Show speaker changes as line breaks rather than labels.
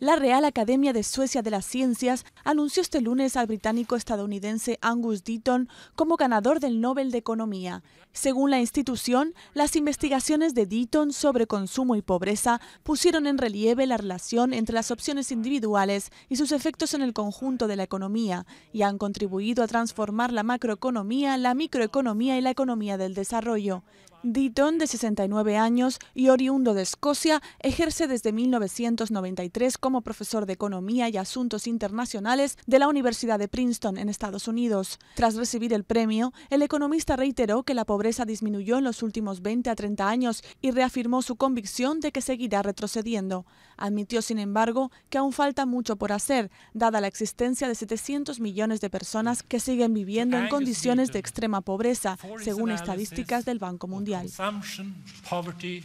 La Real Academia de Suecia de las Ciencias anunció este lunes al británico estadounidense Angus Deaton como ganador del Nobel de Economía. Según la institución, las investigaciones de Deaton sobre consumo y pobreza pusieron en relieve la relación entre las opciones individuales y sus efectos en el conjunto de la economía y han contribuido a transformar la macroeconomía, la microeconomía y la economía del desarrollo. Ditton, de 69 años y oriundo de Escocia, ejerce desde 1993 como profesor de Economía y Asuntos Internacionales de la Universidad de Princeton, en Estados Unidos. Tras recibir el premio, el economista reiteró que la pobreza disminuyó en los últimos 20 a 30 años y reafirmó su convicción de que seguirá retrocediendo. Admitió, sin embargo, que aún falta mucho por hacer, dada la existencia de 700 millones de personas que siguen viviendo en condiciones de extrema pobreza, según estadísticas del Banco Mundial.
poverty.